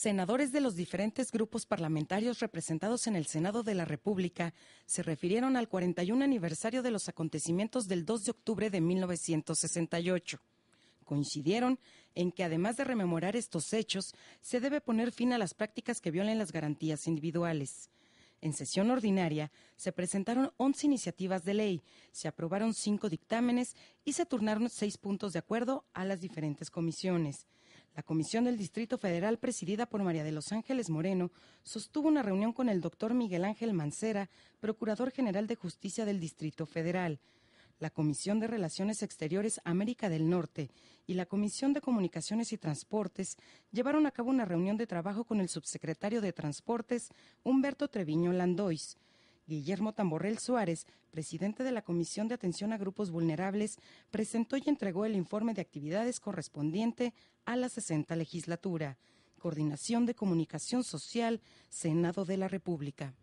senadores de los diferentes grupos parlamentarios representados en el Senado de la República se refirieron al 41 aniversario de los acontecimientos del 2 de octubre de 1968. Coincidieron en que además de rememorar estos hechos, se debe poner fin a las prácticas que violen las garantías individuales. En sesión ordinaria se presentaron 11 iniciativas de ley, se aprobaron 5 dictámenes y se turnaron 6 puntos de acuerdo a las diferentes comisiones. La Comisión del Distrito Federal, presidida por María de los Ángeles Moreno, sostuvo una reunión con el doctor Miguel Ángel Mancera, Procurador General de Justicia del Distrito Federal. La Comisión de Relaciones Exteriores América del Norte y la Comisión de Comunicaciones y Transportes llevaron a cabo una reunión de trabajo con el subsecretario de Transportes, Humberto Treviño Landois Guillermo Tamborrel Suárez, presidente de la Comisión de Atención a Grupos Vulnerables, presentó y entregó el informe de actividades correspondiente a la 60 legislatura. Coordinación de Comunicación Social, Senado de la República.